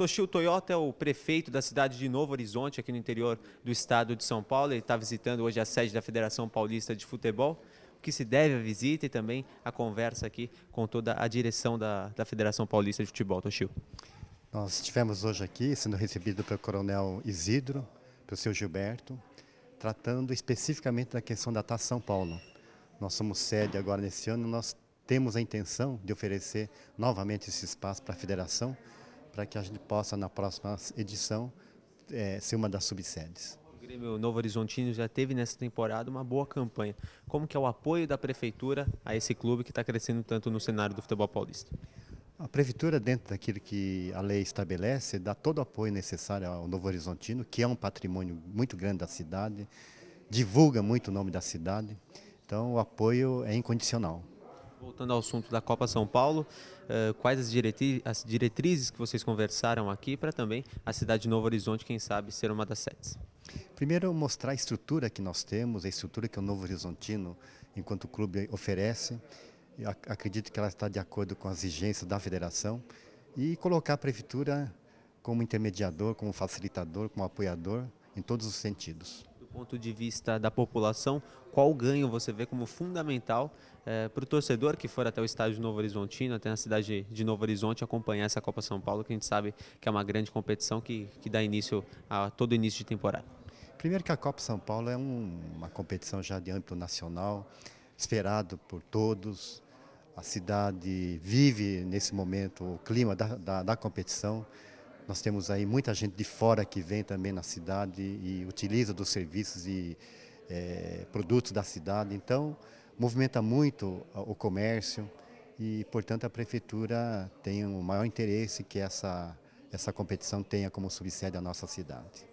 Toshio Toyota é o prefeito da cidade de Novo Horizonte, aqui no interior do estado de São Paulo. Ele está visitando hoje a sede da Federação Paulista de Futebol, o que se deve à visita e também à conversa aqui com toda a direção da, da Federação Paulista de Futebol. Toshio. Nós estivemos hoje aqui sendo recebido pelo coronel Isidro, pelo seu Gilberto, tratando especificamente da questão da Taça São Paulo. Nós somos sede agora nesse ano, nós temos a intenção de oferecer novamente esse espaço para a federação, para que a gente possa, na próxima edição, é, ser uma das subsedes. O Grêmio Novo Horizontino já teve nessa temporada uma boa campanha. Como que é o apoio da prefeitura a esse clube que está crescendo tanto no cenário do futebol paulista? A prefeitura, dentro daquilo que a lei estabelece, dá todo o apoio necessário ao Novo Horizontino, que é um patrimônio muito grande da cidade, divulga muito o nome da cidade. Então, o apoio é incondicional. Voltando ao assunto da Copa São Paulo, eh, quais as, diretri as diretrizes que vocês conversaram aqui para também a cidade de Novo Horizonte, quem sabe, ser uma das sedes? Primeiro, mostrar a estrutura que nós temos, a estrutura que o Novo Horizontino, enquanto clube, oferece. Eu acredito que ela está de acordo com as exigências da federação e colocar a prefeitura como intermediador, como facilitador, como apoiador em todos os sentidos ponto de vista da população, qual ganho você vê como fundamental é, eh, para o torcedor que for até o estádio de Novo Horizontino, até na cidade de Novo Horizonte, acompanhar essa Copa São Paulo, que a gente sabe que é uma grande competição que, que dá início a todo início de temporada? Primeiro que a Copa São Paulo é um, uma competição já de âmbito nacional, esperado por todos. A cidade vive nesse momento o clima da, da, da competição. Nós temos aí muita gente de fora que vem também na cidade e utiliza dos serviços e é, produtos da cidade. Então, movimenta muito o comércio e, portanto, a prefeitura tem o um maior interesse que essa, essa competição tenha como subsede a nossa cidade.